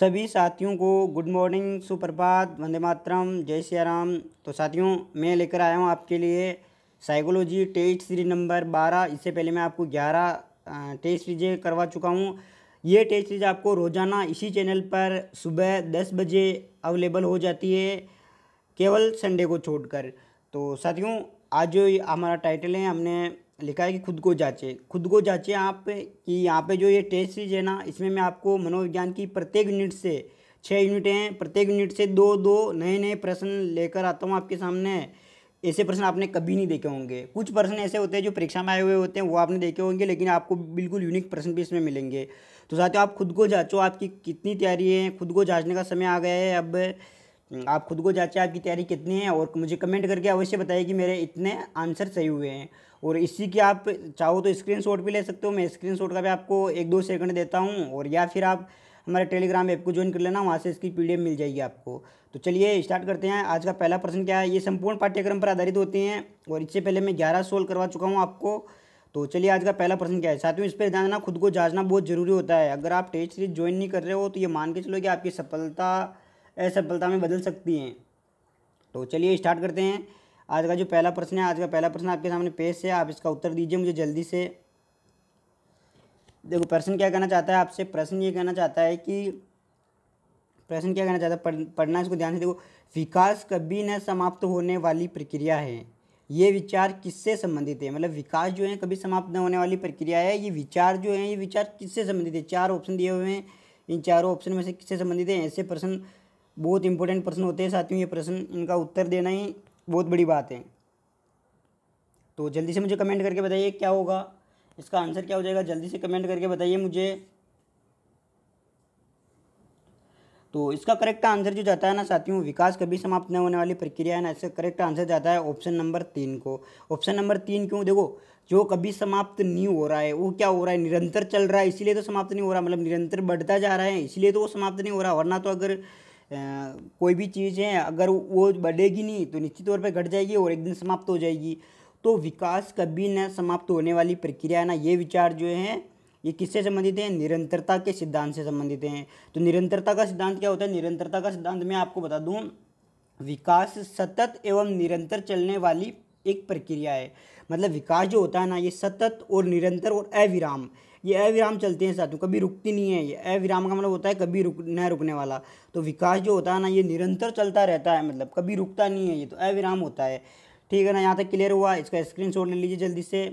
सभी साथियों को गुड मॉर्निंग सुप्रभात वंदे मातरम जय सिया राम तो साथियों मैं लेकर आया हूँ आपके लिए साइकोलॉजी टेस्ट सीरीज नंबर बारह इससे पहले मैं आपको ग्यारह टेस्ट सीरीजें करवा चुका हूँ ये टेस्ट सीरीज आपको रोज़ाना इसी चैनल पर सुबह दस बजे अवेलेबल हो जाती है केवल संडे को छोड़कर तो साथियों आज जो हमारा टाइटल है हमने लिखा है कि खुद को जांचें खुद को जांचें आप कि यहाँ पे जो ये टेस्ट सीरीज है ना इसमें मैं आपको मनोविज्ञान की प्रत्येक यूनिट से छः यूनिट हैं प्रत्येक यूनिट से दो दो नए नए प्रश्न लेकर आता हूँ आपके सामने ऐसे प्रश्न आपने कभी नहीं देखे होंगे कुछ प्रश्न ऐसे होते हैं जो परीक्षा में आए हुए होते हैं वो आपने देखे होंगे लेकिन आपको बिल्कुल यूनिक प्रश्न भी इसमें मिलेंगे तो साथ आप खुद को जाँचो आपकी कितनी तैयारी है खुद को जाँचने का समय आ गया है अब आप खुद को जाँचें आपकी तैयारी कितनी है और मुझे कमेंट करके अवश्य बताइए कि मेरे इतने आंसर सही हुए हैं और इसी की आप चाहो तो स्क्रीनशॉट भी ले सकते हो मैं स्क्रीनशॉट का भी आपको एक दो सेकंड देता हूँ और या फिर आप हमारे टेलीग्राम ऐप को ज्वाइन कर लेना वहाँ से इसकी पी मिल जाएगी आपको तो चलिए स्टार्ट करते हैं आज का पहला प्रश्न क्या है ये संपूर्ण पाठ्यक्रम पर आधारित होते हैं और इससे पहले मैं ग्यारह सोल्व करवा चुका हूँ आपको तो चलिए आज का पहला प्रश्न क्या है साथियों इस पर जानना खुद को जांचना बहुत ज़रूरी होता है अगर आप टेस्ट सीरीज ज्वाइन नहीं कर रहे हो तो ये मान के चलो कि आपकी सफलता असफलता में बदल सकती हैं तो चलिए स्टार्ट करते हैं आज का जो पहला प्रश्न है आज का पहला प्रश्न आपके सामने पेश है आप इसका उत्तर दीजिए मुझे जल्दी से देखो प्रश्न क्या कहना चाहता है आपसे प्रश्न ये कहना चाहता है कि प्रश्न क्या कहना चाहता है पढ़ना इसको ध्यान से देखो विकास कभी न समाप्त होने वाली प्रक्रिया है ये विचार किससे संबंधित है मतलब विकास जो है कभी समाप्त न होने वाली प्रक्रिया है ये विचार जो है ये विचार किससे संबंधित है चार ऑप्शन दिए हुए हैं इन चारों ऑप्शन में से किससे संबंधित है ऐसे प्रश्न बहुत इंपॉर्टेंट प्रश्न होते हैं साथियों ये प्रश्न इनका उत्तर देना ही बहुत बड़ी बात है तो जल्दी से मुझे कमेंट करके बताइए क्या होगा इसका आंसर क्या हो जाएगा जल्दी से कमेंट करके बताइए मुझे तो इसका करेक्ट आंसर जो जाता है ना साथियों विकास कभी समाप्त नहीं होने वाली प्रक्रिया है ना इसका करेक्ट आंसर जाता है ऑप्शन नंबर तीन को ऑप्शन नंबर तीन क्यों देखो जो कभी समाप्त नहीं हो रहा है वो क्या हो रहा है निरंतर चल रहा है इसीलिए तो समाप्त नहीं हो रहा मतलब निरंतर बढ़ता जा रहा है इसीलिए तो वो समाप्त नहीं हो रहा वरना तो अगर कोई भी चीज़ है अगर वो बढ़ेगी नहीं तो निश्चित तौर पर घट जाएगी और एक दिन समाप्त हो जाएगी तो विकास कभी न समाप्त होने वाली प्रक्रिया है ना ये विचार जो है ये किससे संबंधित है निरंतरता के सिद्धांत से संबंधित हैं तो निरंतरता का सिद्धांत क्या होता है निरंतरता का सिद्धांत मैं आपको बता दूँ विकास सतत एवं निरंतर चलने वाली एक प्रक्रिया है मतलब विकास जो होता है ना ये सतत और निरंतर और अविराम ये अविराम चलते हैं साथियों कभी रुकती नहीं है ये अविराम का मतलब होता है कभी रुक न रुकने वाला तो विकास जो होता है ना ये निरंतर चलता रहता है मतलब कभी रुकता नहीं है ये तो अविराम होता है ठीक है ना यहाँ तक क्लियर हुआ इसका स्क्रीन ले लीजिए जल्दी से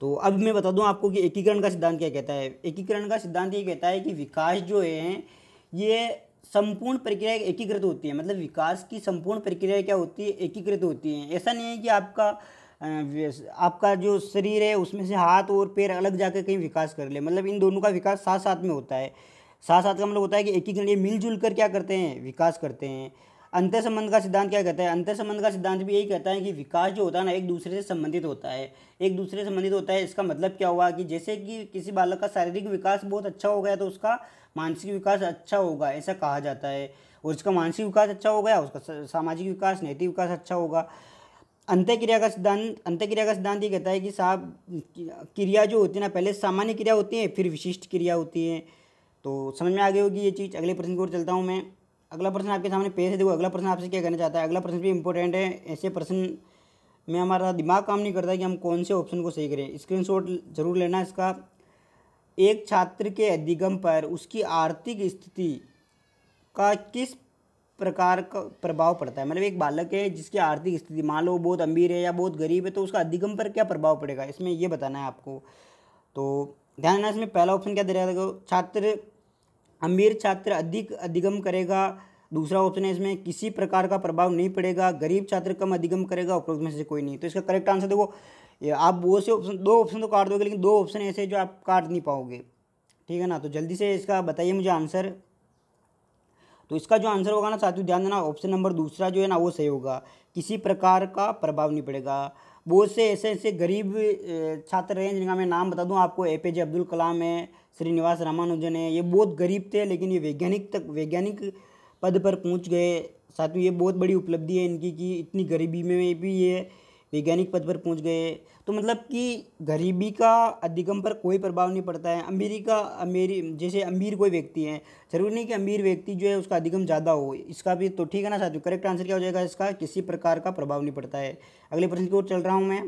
तो अब मैं बता दूँ आपको कि एकीकरण का सिद्धांत क्या कहता है एकीकरण का सिद्धांत ये कहता है कि विकास जो है ये संपूर्ण प्रक्रिया एकीकृत होती है मतलब विकास की संपूर्ण प्रक्रिया क्या होती है एकीकृत होती है ऐसा नहीं है कि आपका आपका जो शरीर है उसमें से हाथ और पैर अलग जाकर कहीं विकास कर ले मतलब इन दोनों का विकास साथ साथ में होता है साथ साथ का मतलब होता है कि एक ही ये मिलजुल कर क्या करते हैं विकास करते हैं अंतर संबंध का सिद्धांत क्या कहता है अंतर संबंध का सिद्धांत भी यही कहता है कि विकास जो होता है ना एक दूसरे से संबंधित होता है एक दूसरे से संबंधित होता है इसका मतलब क्या हुआ कि जैसे कि किसी बालक का शारीरिक विकास बहुत अच्छा हो गया तो उसका मानसिक विकास अच्छा होगा ऐसा कहा जाता है और उसका मानसिक विकास अच्छा हो गया उसका सामाजिक विकास नैतिक विकास अच्छा होगा अंत्यक्रिया का सिद्धांत अंत्यक्रिया का सिद्धांत ये कहता है कि साहब क्रिया जो होती है ना पहले सामान्य क्रिया होती है फिर विशिष्ट क्रिया होती है तो समझ में आ गई होगी ये चीज़ अगले प्रश्न की ओर चलता हूँ मैं अगला प्रश्न आपके सामने पेश है देखो अगला प्रश्न आपसे क्या कहना चाहता है अगला प्रश्न भी इंपॉर्टेंट है ऐसे प्रश्न में हमारा दिमाग काम नहीं करता कि हम कौन से ऑप्शन को सही करें स्क्रीन जरूर लेना इसका एक छात्र के अधिगम पर उसकी आर्थिक स्थिति का किस प्रकार का प्रभाव पड़ता है मतलब एक बालक है जिसकी आर्थिक स्थिति मान लो बहुत अमीर है या बहुत गरीब है तो उसका अधिगम पर क्या प्रभाव पड़ेगा इसमें ये बताना है आपको तो ध्यान देना इसमें पहला ऑप्शन क्या दे रहा है छात्र अमीर छात्र अधिक अधिगम करेगा दूसरा ऑप्शन है इसमें किसी प्रकार का प्रभाव नहीं पड़ेगा गरीब छात्र कम अधिगम करेगा उपरोक्त में से कोई नहीं तो इसका करेक्ट आंसर देखो आप वो से ऑप्शन दो ऑप्शन तो काट दोगे लेकिन दो ऑप्शन ऐसे जो आप काट नहीं पाओगे ठीक है ना तो जल्दी से इसका बताइए मुझे आंसर तो इसका जो आंसर होगा ना साथियों ध्यान देना ऑप्शन नंबर दूसरा जो है ना वो सही होगा किसी प्रकार का प्रभाव नहीं पड़ेगा बहुत से ऐसे ऐसे गरीब छात्र हैं जिनका मैं नाम बता दूं आपको ए पी जे अब्दुल कलाम है श्रीनिवास रामानुजन है ये बहुत गरीब थे लेकिन ये वैज्ञानिक तक वैज्ञानिक पद पर पहुंच गए साथियों ये बहुत बड़ी उपलब्धि है इनकी कि इतनी गरीबी में भी ये वैज्ञानिक पद पर पहुंच गए तो मतलब कि गरीबी का अधिगम पर कोई प्रभाव नहीं पड़ता है अमीरी का अमीरी जैसे अमीर कोई व्यक्ति है जरूरी नहीं कि अमीर व्यक्ति जो है उसका अधिगम ज़्यादा हो इसका भी तो ठीक है ना साथियों करेक्ट आंसर क्या हो जाएगा इसका किसी प्रकार का प्रभाव नहीं पड़ता है अगले प्रश्न की ओर चल रहा हूँ मैं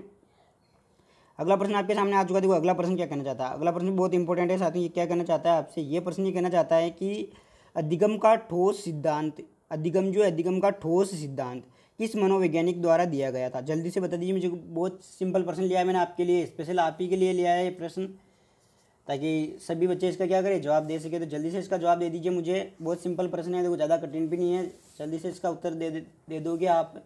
अगला प्रश्न आपके सामने आ चुका देखो अगला प्रश्न क्या कहना चाहता है अगला प्रश्न बहुत इंपॉर्टेंट है साथियों ये क्या कहना चाहता है आपसे ये प्रश्न ये कहना चाहता है कि अधिगम का ठोस सिद्धांत अधिगम जो है अधिगम का ठोस सिद्धांत किस मनोवैज्ञानिक द्वारा दिया गया था जल्दी से बता दीजिए मुझे बहुत सिंपल प्रश्न लिया है मैंने आपके लिए स्पेशल आप ही के लिए लिया है ये प्रश्न ताकि सभी बच्चे इसका क्या करें जवाब दे सके तो जल्दी से इसका जवाब दे दीजिए मुझे बहुत सिंपल प्रश्न है देखो ज़्यादा कठिन भी नहीं है जल्दी से इसका उत्तर दे दे दोगे आप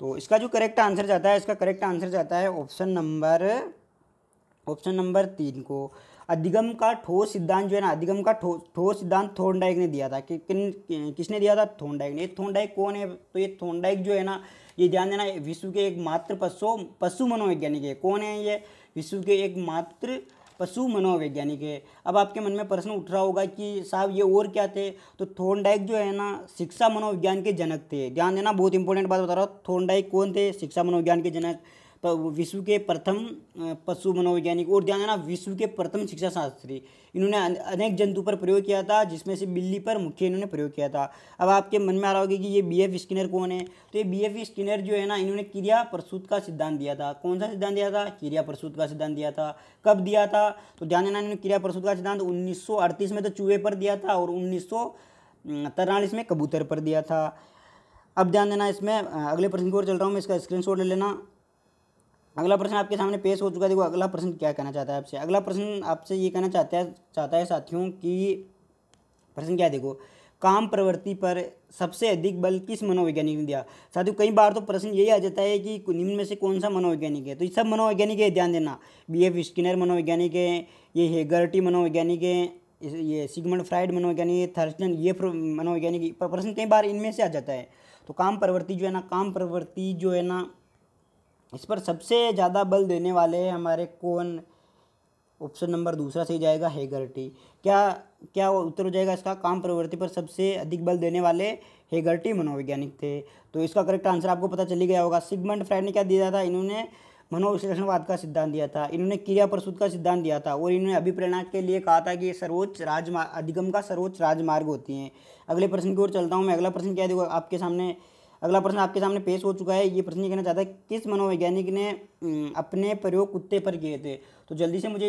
तो इसका जो करेक्ट आंसर जाता है इसका करेक्ट आंसर जाता है ऑप्शन नंबर ऑप्शन नंबर तीन को अधिगम का ठोस सिद्धांत जो है ना अधिगम का ठोस ठोस सिद्धांत थोनडाइक ने दिया था कि किन किसने दिया था थोनडाइक ने थोनडाइक कौन है तो ये थोनडाइक जो है ना ये ध्यान देना विश्व के एक मात्र पशु पशु मनोवैज्ञानिक है कौन है ये विश्व के एक मात्र पशु मनोवैज्ञानिक है अब आपके मन में प्रश्न उठ रहा होगा कि साहब ये और क्या थे तो थोनडाइक जो है ना शिक्षा मनोविज्ञान के जनक थे ध्यान देना बहुत इंपॉर्टेंट बात बता रहा हूँ थोनडाइक कौन थे शिक्षा मनोविज्ञान के जनक विश्व के प्रथम पशु मनोवैज्ञानिक और ध्यान देना विश्व के प्रथम शिक्षा शास्त्री इन्होंने अनेक जंतु पर प्रयोग किया था जिसमें से बिल्ली पर मुख्य इन्होंने प्रयोग किया था अब आपके मन में आ रहा होगा कि ये बी एफ स्किनर कौन है तो ये बी एफ स्किनर जो है ना इन्होंने क्रिया प्रसूत का सिद्धांत दिया था कौन सा सिद्धांत दिया था क्रिया प्रसूत का सिद्धांत दिया था कब दिया था तो ध्यान देना इन्होंने क्रिया प्रसूत का सिद्धांत उन्नीस में तो चूहे पर दिया था और उन्नीस में कबूतर पर दिया था अब ध्यान देना इसमें अगले प्रश्न की ओर चल रहा हूँ मैं इसका स्क्रीनशॉट ले लेना अगला प्रश्न आपके सामने पेश हो चुका है देखो अगला प्रश्न क्या कहना चाहता है आपसे अगला प्रश्न आपसे ये कहना चाहता है चाहता है साथियों कि प्रश्न क्या है देखो काम प्रवृत्ति पर सबसे अधिक बल किस मनोवैज्ञानिक ने दिया साथियों कई बार तो प्रश्न यही आ जाता है कि निम्न में से कौन सा मनोवैज्ञानिक है तो ये सब मनोवैज्ञानिक है ध्यान देना बी एफ स्किनर मनोवैज्ञानिक है ये हेगर्टी मनोवैज्ञानिक है ये सिगमंड फ्राइड मनोवैज्ञानिक है थर्स्टन ये मनोवैज्ञानिक प्रश्न कई बार इनमें से आ जाता है तो काम प्रवृत्ति जो है ना काम प्रवृत्ति जो है ना इस पर सबसे ज़्यादा बल देने वाले हमारे कौन ऑप्शन नंबर दूसरा सही जाएगा हेगर्टी क्या क्या उत्तर हो जाएगा इसका काम प्रवृत्ति पर सबसे अधिक बल देने वाले हेगर्टी मनोवैज्ञानिक थे तो इसका करेक्ट आंसर आपको पता चली गया होगा सिगमंड फ्राइड ने क्या दिया था इन्होंने मनोविश्लेषणवाद का सिद्धांत दिया था इन्होंने क्रिया प्रसूत का सिद्धांत दिया था और इन्होंने अभिप्रेरणा के लिए कहा था कि सर्वोच्च राजमार्ग अधिगम का सर्वोच्च राजमार्ग होती हैं अगले प्रश्न की ओर चलता हूँ मैं अगला प्रश्न क्या देखो आपके सामने अगला प्रश्न आपके सामने पेश हो चुका है ये प्रश्न ये कहना चाहता है किस मनोवैज्ञानिक ने अपने प्रयोग कुत्ते पर किए थे तो जल्दी से मुझे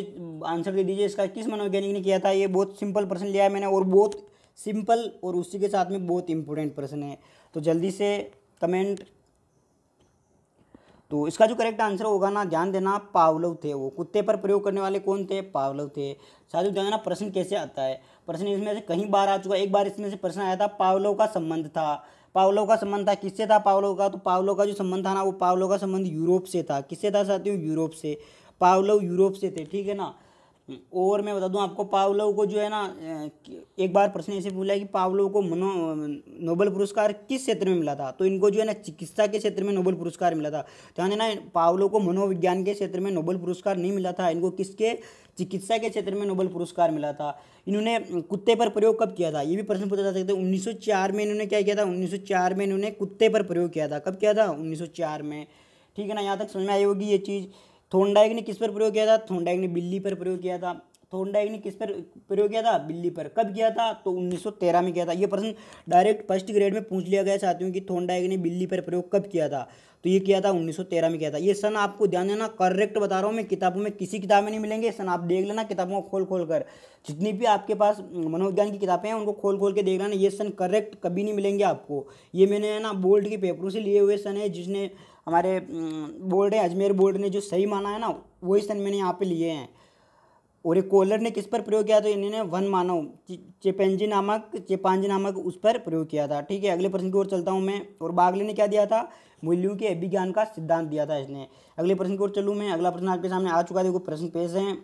आंसर दे दीजिए इसका किस मनोवैज्ञानिक ने किया था ये बहुत सिंपल प्रश्न लिया है मैंने और बहुत सिंपल और उसी के साथ में बहुत इंपॉर्टेंट प्रश्न है तो जल्दी से कमेंट तो इसका जो करेक्ट आंसर होगा ना ध्यान देना पावलव थे वो कुत्ते पर प्रयोग करने वाले कौन थे पावलव थे साथियों ध्यान देना प्रश्न कैसे आता है प्रश्न इसमें से कहीं बार आ चुका एक बार इसमें से प्रश्न आया था पावलव का संबंध था पावलो का संबंध था किससे था पावलो का तो पावलो का जो संबंध था ना वो पावलो का संबंध यूरोप से था किससे था साथियों यूरोप से पावलो यूरोप से थे ठीक है ना और मैं बता दूं आपको पावलव को जो है ना एक बार प्रश्न ऐसे पूछा है कि पावलव को मनो नोबल पुरस्कार किस क्षेत्र में मिला था तो इनको जो है ना चिकित्सा के क्षेत्र में नोबल पुरस्कार मिला था ध्यान तो देना पावलव को मनोविज्ञान के क्षेत्र में नोबल पुरस्कार नहीं मिला था इनको किसके चिकित्सा के क्षेत्र में नोबल पुरस्कार मिला था इन्होंने कुत्ते पर प्रयोग कब किया था ये भी प्रश्न पूछा जा सकता है उन्नीस में इन्होंने क्या किया था उन्नीस में इन्होंने कुत्ते पर प्रयोग किया था कब किया था उन्नीस में ठीक है ना यहाँ तक समझ में आई होगी ये चीज़ थोंडाइक ने किस पर प्रयोग किया था थोंडाइक ने बिल्ली पर प्रयोग किया था थोंडाइक ने किस पर प्रयोग किया था बिल्ली पर कब किया था तो 1913 में किया था ये प्रश्न डायरेक्ट फर्स्ट ग्रेड में पूछ लिया गया साथियों कि थोंडाइक ने बिल्ली पर प्रयोग कब किया था तो ये किया था 1913 में किया था ये सन आपको ध्यान देना करेक्ट बता रहा हूँ मैं किताबों में किसी किताब में नहीं मिलेंगे सन आप देख लेना किताबों को खोल खोल कर जितनी भी आपके पास मनोविज्ञान की किताबें हैं उनको खोल खोल के देख लेना ये सन करेक्ट कभी नहीं मिलेंगे आपको ये मैंने है ना बोल्ड के पेपरों से लिए हुए सन है जिसने हमारे बोर्ड है अजमेर बोर्ड ने जो सही माना है ना वही सन मैंने यहाँ पे लिए हैं और एक कोलर ने किस पर प्रयोग किया तो इन्होंने वन मानव चेपेंजी नामक चेपांजी नामक उस पर प्रयोग किया था ठीक है अगले प्रश्न की ओर चलता हूँ मैं और बागले ने क्या दिया था मूल्यों के अभिज्ञान का सिद्धांत दिया था इसने अगले प्रश्न की ओर चलूँ मैं अगला प्रश्न आपके सामने आ चुका है देखो प्रश्न पेश है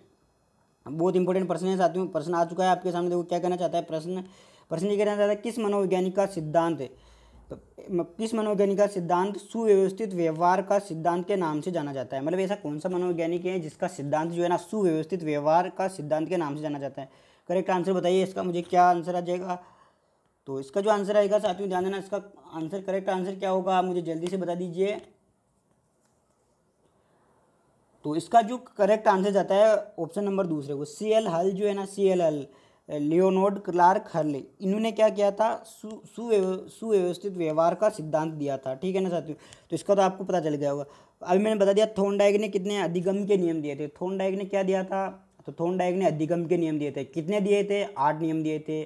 बहुत इंपॉर्टेंट प्रश्न है साथियों प्रश्न आ चुका है आपके सामने देखो क्या कहना चाहता है प्रश्न प्रश्न ये कहना चाहता है किस मनोवैज्ञानिक का सिद्धांत किस तो, मनोवैज्ञानिक का सिद्धांत सुव्यवस्थित व्यवहार का सिद्धांत के नाम से जाना जाता है मतलब ऐसा कौन सा मनोवैज्ञानिक है जिसका सिद्धांत जो है ना सुव्यवस्थित व्यवहार का सिद्धांत के नाम से जाना जाता है करेक्ट आंसर बताइए इसका मुझे क्या आंसर आ जाएगा तो इसका जो आंसर आएगा साथियों ध्यान देना इसका आंसर करेक्ट आंसर क्या होगा आप मुझे जल्दी से बता दीजिए तो इसका जो करेक्ट आंसर जाता है ऑप्शन नंबर दूसरे को सी एल हल जो है ना सी एल हल लियोनोड क्लार्क हर्ले इन्होंने क्या किया था सुव्यवस्थित व्यवहार का सिद्धांत दिया था ठीक है ना साथियों तो इसका तो आपको पता चल गया होगा अभी मैंने बता दिया थोनडाइग ने कितने अधिगम के नियम दिए थे थोनडाइग ने क्या दिया था तो थोनडाइक ने अधिगम के नियम दिए थे कितने दिए थे आठ नियम दिए थे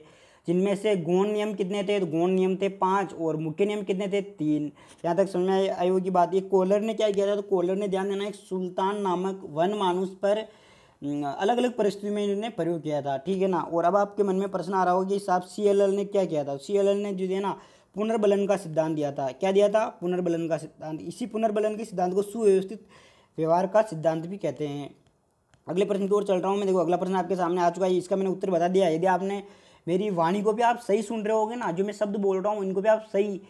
जिनमें से गौण नियम कितने थे तो गौण नियम थे पाँच और मुख्य नियम कितने थे तीन यहाँ तक समझ में आई होगी बात ये कोलर ने क्या किया था तो कोलर ने ध्यान देना एक सुल्तान नामक वन मानुस पर अलग अलग परिस्थिति में इन्होंने प्रयोग किया था ठीक है ना और अब आपके मन में प्रश्न आ रहा होगा कि साहब सी ने क्या किया था सी ने जो है ना पुनर्बलन का सिद्धांत दिया था क्या दिया था पुनर्बलन का सिद्धांत इसी पुनर्बलन के सिद्धांत को सुव्यवस्थित व्यवहार का सिद्धांत भी कहते हैं अगले प्रश्न की ओर चल रहा हूँ मैं देखो अगला प्रश्न आपके सामने आ चुका है इसका मैंने उत्तर बता दिया यदि आपने मेरी वाणी को भी आप सही सुन रहे होंगे ना जो मैं शब्द बोल रहा हूँ इनको भी आप सही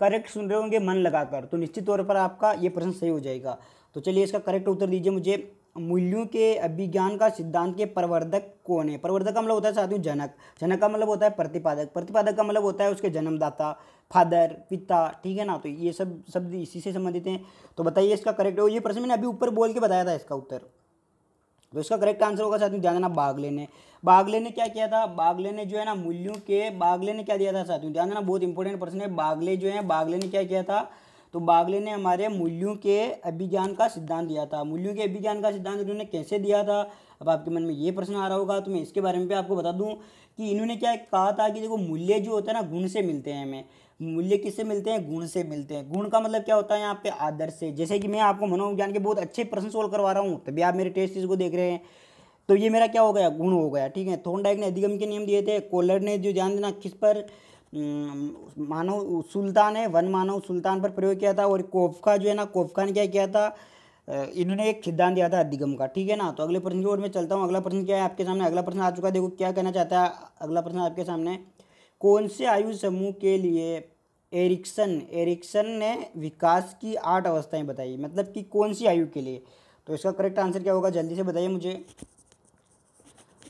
करेक्ट सुन रहे होंगे मन लगाकर तो निश्चित तौर पर आपका ये प्रश्न सही हो जाएगा तो चलिए इसका करेक्ट उत्तर दीजिए मुझे मूल्यों के अभिज्ञान का सिद्धांत के प्रवर्धक कौन है प्रवर्धक का मतलब होता है साथियों जनक जनक का मतलब होता है प्रतिपादक प्रतिपादक का मतलब होता है उसके जन्मदाता फादर पिता ठीक है ना तो ये सब शब्द इसी से संबंधित हैं तो बताइए इसका करेक्ट ये प्रश्न मैंने अभी ऊपर बोल के बताया था इसका उत्तर तो इसका करेक्ट आंसर होगा साथियों ध्यान देना बागले ने बागले ने क्या किया था बागले ने जो है ना मूल्यों के बागले ने क्या दिया था साथियों ध्यान देना बहुत इंपॉर्टेंट प्रश्न है बागले जो है बागले ने क्या किया था तो बागले ने हमारे मूल्यों के अभिज्ञान का सिद्धांत दिया था मूल्यों के अभिज्ञान का सिद्धांत इन्होंने कैसे दिया था अब आपके मन में ये प्रश्न आ रहा होगा तो मैं इसके बारे में भी आपको बता दूं कि इन्होंने क्या कहा था कि देखो मूल्य जो होता है ना गुण से मिलते हैं हमें मूल्य किससे मिलते हैं गुण से मिलते हैं गुण का मतलब क्या होता है यहाँ पे आदर्श से जैसे कि मैं आपको मनोविज्ञान के बहुत अच्छे प्रश्न सोल्व करवा रहा हूँ तभी आप मेरे टेस्ट को देख रहे हैं तो ये मेरा क्या हो गया गुण हो गया ठीक है थोनडाइक ने अधिगम के नियम दिए थे कोलर ने जो ध्यान देना किस पर मानव सुल्तान है वन मानव सुल्तान पर प्रयोग किया था और कोफका जो है ना कोफका ने क्या किया था इन्होंने एक सिद्धांत दिया था अधिगम का ठीक है ना तो अगले प्रश्न की ओर मैं चलता हूँ अगला प्रश्न क्या है आपके सामने अगला प्रश्न आ चुका है देखो क्या कहना चाहता है अगला प्रश्न आपके सामने कौन से आयु समूह के लिए एरिक्सन एरिक्सन ने विकास की आठ अवस्थाएं बताई मतलब कि कौन सी आयु के लिए तो इसका करेक्ट आंसर क्या होगा जल्दी से बताइए मुझे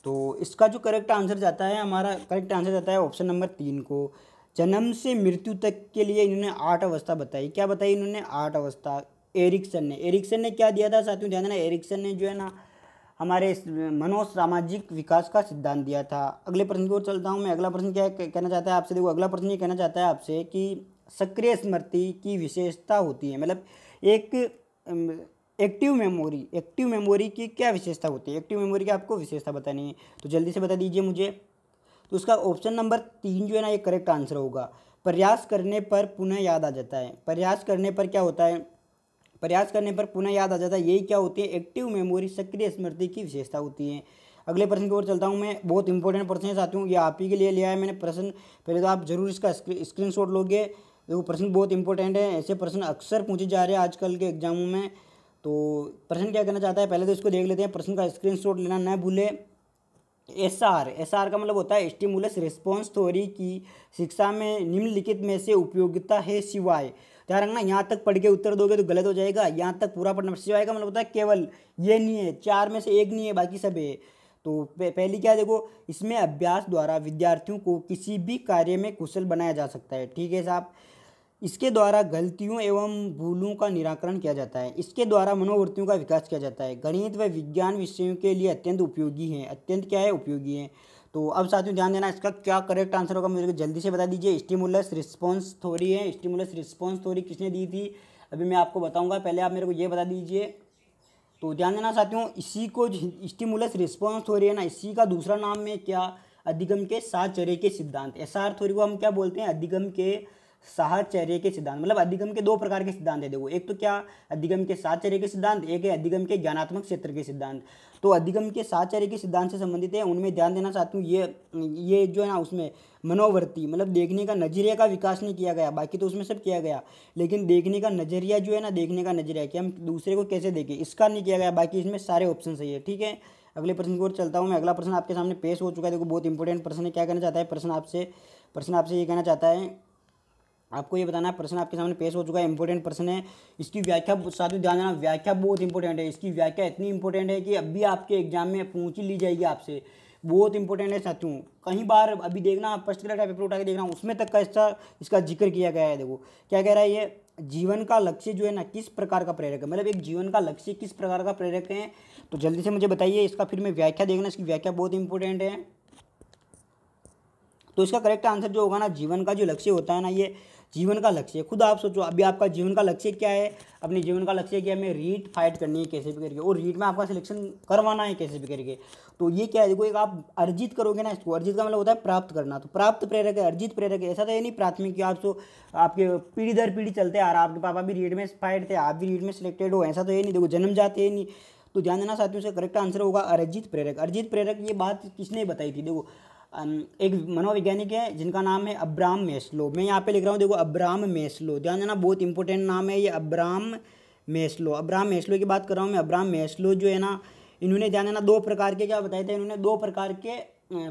तो इसका जो करेक्ट आंसर जाता है हमारा करेक्ट आंसर जाता है ऑप्शन नंबर तीन को जन्म से मृत्यु तक के लिए इन्होंने आठ अवस्था बताई क्या बताई इन्होंने आठ अवस्था एरिक्सन ने एरिक्सन ने क्या दिया था साथियों ध्यान देना एरिक्सन ने जो है ना हमारे मनोसामाजिक विकास का सिद्धांत दिया था अगले प्रश्न की ओर चलता हूँ मैं अगला प्रश्न क्या कहना चाहता है आपसे देखो अगला प्रश्न ये कहना चाहता है आपसे कि सक्रिय स्मृति की विशेषता होती है मतलब एक एक्टिव मेमोरी एक्टिव मेमोरी की क्या विशेषता होती है एक्टिव मेमोरी की आपको विशेषता बतानी है तो जल्दी से बता दीजिए मुझे तो उसका ऑप्शन नंबर तीन जो है ना ये करेक्ट आंसर होगा प्रयास करने पर पुनः याद आ जाता है प्रयास करने पर क्या होता है प्रयास करने पर पुनः याद आ जाता है यही क्या होती है एक्टिव मेमोरी सक्रिय स्मृति की विशेषता होती है अगले प्रश्न की ओर चलता हूँ मैं बहुत इंपॉर्टेंट प्रश्न चाहती हूँ ये आप ही के लिए लिया है मैंने प्रश्न पहले तो आप जरूर इसका स्क्रीन लोगे देखो प्रश्न बहुत इंपॉर्टेंट है ऐसे प्रश्न अक्सर पूछे जा रहे हैं आजकल के एग्जामों में तो प्रश्न क्या करना चाहता है पहले तो इसको देख लेते हैं प्रश्न का स्क्रीनशॉट लेना न भूले एस आर एस आर का मतलब होता है स्टिमुलस रिस्पॉन्स थ्योरी की शिक्षा में निम्नलिखित में से उपयोगिता है सिवाय ध्यान रखना यहाँ तक पढ़ के उत्तर दोगे तो गलत हो जाएगा यहाँ तक पूरा पढ़ना सिवाय का मतलब होता है केवल ये नहीं है चार में से एक नहीं है बाकी सब है तो पहली क्या देखो इसमें अभ्यास द्वारा विद्यार्थियों को किसी भी कार्य में कुशल बनाया जा सकता है ठीक है साहब इसके द्वारा गलतियों एवं भूलों का निराकरण किया जाता है इसके द्वारा मनोवृत्तियों का विकास किया जाता है गणित व विज्ञान विषयों के लिए अत्यंत उपयोगी है अत्यंत क्या है उपयोगी है तो अब साथियों ध्यान देना इसका क्या करेक्ट आंसर होगा मुझे जल्दी से बता दीजिए स्टिमुलस रिस्पॉन्स थोड़ी है स्टिमुलस रिस्पॉन्स थोड़ी किसने दी थी अभी मैं आपको बताऊंगा पहले आप मेरे को ये बता दीजिए तो ध्यान देना साथियों इसी को स्टिमुलस रिस्पॉन्स थोड़ी है ना इसी का दूसरा नाम है क्या अधिगम के साथ चरे के सिद्धांत एस आर थोड़ी को हम क्या बोलते हैं अधिगम के साहचर्य के सिद्धांत मतलब अधिगम के दो प्रकार के सिद्धांत है देखो एक तो क्या अधिगम के साहचर्य के सिद्धांत एक है अधिगम के ज्ञानात्मक क्षेत्र के सिद्धांत तो अधिगम के साहचर्य के सिद्धांत से संबंधित है उनमें ध्यान देना चाहती हूँ ये ये जो है ना उसमें मनोवर्ती मतलब देखने का नजरिया का विकास नहीं किया गया बाकी तो उसमें सब किया गया लेकिन देखने का नजरिया जो है ना देखने का नजरिया कि हम दूसरे को कैसे देखें इसका नहीं किया गया बाकी इसमें सारे ऑप्शन सही है ठीक है अगले प्रश्न की ओर चलता हूँ मैं अगला प्रश्न आपके सामने पेश हो चुका है देखो बहुत इंपॉर्टेंट प्रश्न है क्या कहना चाहता है प्रश्न आपसे प्रश्न आपसे ये कहना चाहता है आपको ये बताना है प्रश्न आपके सामने पेश हो चुका है इंपॉर्टेंट प्रश्न है इसकी व्याख्या साथियों ध्यान देना व्याख्या बहुत इंपॉर्टेंट है इसकी व्याख्या इतनी इंपॉर्टेंट है कि अभी आपके एग्जाम में पूछ ली जाएगी आपसे बहुत इंपॉर्टेंट है साथियों कहीं बार अभी देखना फर्स्ट ग्रेड का पेपर उठा के देखना उसमें तक का इसका इसका जिक्र किया गया है देखो क्या कह रहा है ये जीवन का लक्ष्य जो है ना किस प्रकार का प्रेरक है मतलब एक जीवन का लक्ष्य किस प्रकार का प्रेरक है तो जल्दी से मुझे बताइए इसका फिर मैं व्याख्या देखना इसकी व्याख्या बहुत इंपॉर्टेंट है तो इसका करेक्ट आंसर जो होगा ना जीवन का जो लक्ष्य होता है ना ये जीवन का लक्ष्य खुद आप सोचो अभी आपका जीवन का लक्ष्य क्या है अपने जीवन का लक्ष्य क्या है हमें रीट फाइट करनी है कैसे भी करके और रीट में आपका सिलेक्शन करवाना है कैसे भी करके तो ये क्या है देखो एक आप अर्जित करोगे ना इसको अर्जित का मतलब होता है प्राप्त करना तो प्राप्त प्रेरक है अर्जित प्रेरक है ऐसा तो ये नहीं प्राथमिक आप सो आपके पीढ़ी दर पीढ़ी चलते आ रहा आपके पापा भी रीट में फाइट थे आप भी रीट में सिलेक्टेड हो ऐसा तो ये नहीं देखो जन्म जाते ही नहीं तो ध्यान देना साथियों से करेक्ट आंसर होगा अर्जित प्रेरक अर्जित प्रेरक ये बात किसने बताई थी देखो एक मनोवैज्ञानिक है जिनका नाम है अब्राम मेस्लो मैं यहाँ पे लिख रहा हूँ देखो अब्राम मेस्लो ध्यान देना बहुत इंपॉर्टेंट नाम है ये अब्राम मेस्लो अब्राम मेस्लो की बात कर रहा हूँ मैं अब्राम मेस्लो जो है ना इन्होंने ध्यान देना दो प्रकार के क्या बताए थे इन्होंने दो प्रकार के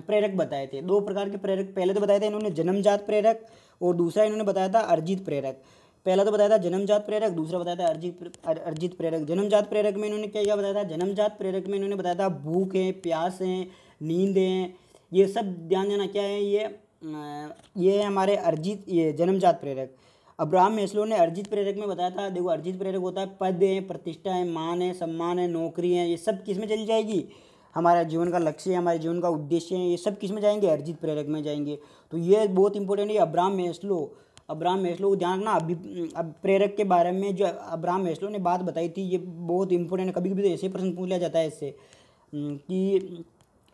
प्रेरक बताए थे दो प्रकार के प्रेरक पहले तो बताए थे इन्होंने जन्मजात प्रेरक और दूसरा इन्होंने बताया था अर्जित प्रेरक पहला तो बताया था जन्मजात प्रेरक दूसरा बताया था अर्जित अर्जित प्रेरक जन्मजात प्रेरक में इन्होंने क्या क्या बताया था जन्मजात प्रेरक में इन्होंने बताया था भूख है प्यास है नींद है ये सब ध्यान देना क्या है ये ये हमारे अर्जित ये जन्मजात प्रेरक अब्राहम मेस्लो ने अर्जित प्रेरक में बताया था देखो अर्जित प्रेरक होता है पद है प्रतिष्ठा है मान है सम्मान है नौकरी है ये सब किस में चली जाएगी हमारा जीवन का लक्ष्य है हमारे जीवन का उद्देश्य है ये सब किस में जाएंगे अर्जित प्रेरक में जाएंगे तो ये बहुत इंपॉर्टेंट है अब्राहम मेसलो अब्राहम मेसलो को ध्यान रखना अभी अब प्रेरक के बारे में जो अब्राहम मेस्लो ने बात बताई थी ये बहुत इंपॉर्टेंट है कभी कभी तो ऐसे प्रश्न पूछ लिया जाता है इससे कि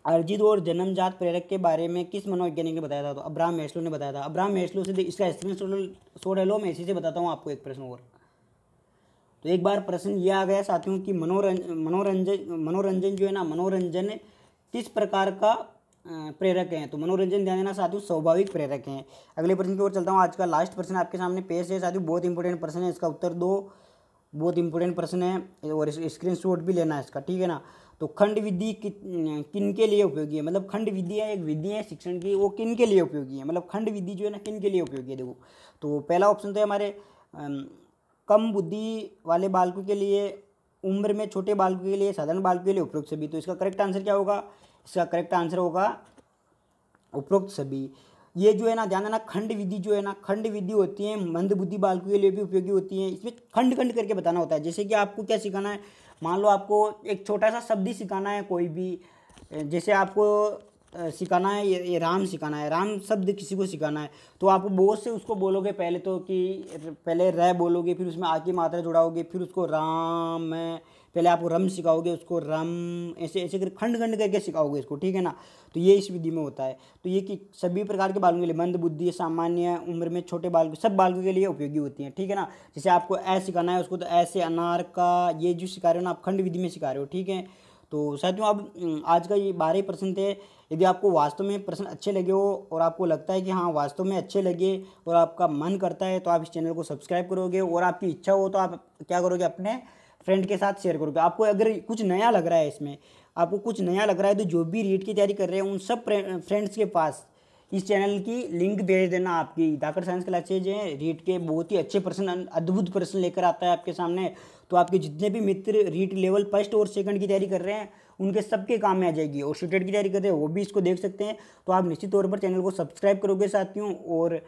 अर्जित और जन्मजात प्रेरक के बारे में किस मनोवैज्ञानिक ने बताया था तो अब्राहम मेस्लो ने बताया था अब्राहम मेस्लो से इसका एक्सपीरियंस सो है लो मैं इसी से बताता हूँ आपको एक प्रश्न और तो एक बार प्रश्न ये आ गया साथियों कि मनोरंजन मनोरंजन मनोरंजन जो है ना मनोरंजन किस प्रकार का प्रेरक है तो मनोरंजन ध्यान देना साथियों स्वाभाविक प्रेरक हैं अगले प्रश्न की ओर चलता हूँ आज का लास्ट प्रश्न आपके सामने पेश है साथियों बहुत इंपॉर्टेंट प्रश्न है इसका उत्तर दो बहुत इंपॉर्टेंट प्रश्न है और स्क्रीन शॉट भी लेना है इसका ठीक है ना तो खंड विधि किन के लिए उपयोगी है मतलब खंड विधियाँ एक विधि है शिक्षण की वो किन के लिए उपयोगी है मतलब खंड विधि जो है ना किन के लिए उपयोगी है देखो तो पहला ऑप्शन तो है हमारे कम बुद्धि वाले बालकों के लिए उम्र में छोटे बालकों के लिए साधारण बालकों के लिए उपरोक्त सभी तो इसका करेक्ट आंसर क्या होगा इसका करेक्ट आंसर होगा उपरोक्त सभी ये जो है ना ध्यान देना खंड विधि जो है ना खंड विधि होती है मंदबुद्धि बालकों के लिए भी उपयोगी होती है इसमें खंड खंड करके बताना होता है जैसे कि आपको क्या सिखाना है मान लो आपको एक छोटा सा शब्द ही सिखाना है कोई भी जैसे आपको सिखाना है ये, ये राम सिखाना है राम शब्द किसी को सिखाना है तो आप बहुत से उसको बोलोगे पहले तो कि पहले र बोलोगे फिर उसमें आ की मात्रा जुड़ाओगे फिर उसको राम पहले आपको रम सिखाओगे उसको रम ऐसे ऐसे कर खंड खंड करके सिखाओगे इसको ठीक है ना तो ये इस विधि में होता है तो ये कि सभी प्रकार के बालकों के लिए मंद बुद्धि सामान्य उम्र में छोटे बालक सब बालकों के लिए उपयोगी होती हैं ठीक है ना जैसे आपको ऐ सिखाना है उसको तो ऐसे अनार का ये जो सिखा रहे हो ना आप खंड विधि में सिखा रहे हो ठीक है तो साथियों अब आज का ये बारह परसेंट है यदि आपको वास्तव में प्रश्न अच्छे लगे हो और आपको लगता है कि हाँ वास्तव में अच्छे लगे और आपका मन करता है तो आप इस चैनल को सब्सक्राइब करोगे और आपकी इच्छा हो तो आप क्या करोगे अपने फ्रेंड के साथ शेयर करोगे आपको अगर कुछ नया लग रहा है इसमें आपको कुछ नया लग रहा है तो जो भी रीट की तैयारी कर रहे हैं उन सब फ्रेंड्स के पास इस चैनल की लिंक भेज देना आपकी धाकर साइंस क्लासेज हैं रीट के बहुत ही अच्छे प्रश्न अद्भुत प्रश्न लेकर आता है आपके सामने तो आपके जितने भी मित्र रीट लेवल फर्स्ट और सेकंड की तैयारी कर रहे हैं उनके सबके काम में आ जाएगी और सीटेट की तैयारी कर रहे हैं वो भी इसको देख सकते हैं तो आप निश्चित तौर पर चैनल को सब्सक्राइब करोगे साथियों और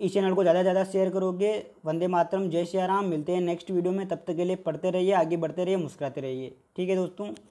इस चैनल को ज़्यादा से ज़्यादा शेयर करोगे वंदे मातरम जय राम मिलते हैं नेक्स्ट वीडियो में तब तक के लिए पढ़ते रहिए आगे बढ़ते रहिए मुस्कुराते रहिए ठीक है दोस्तों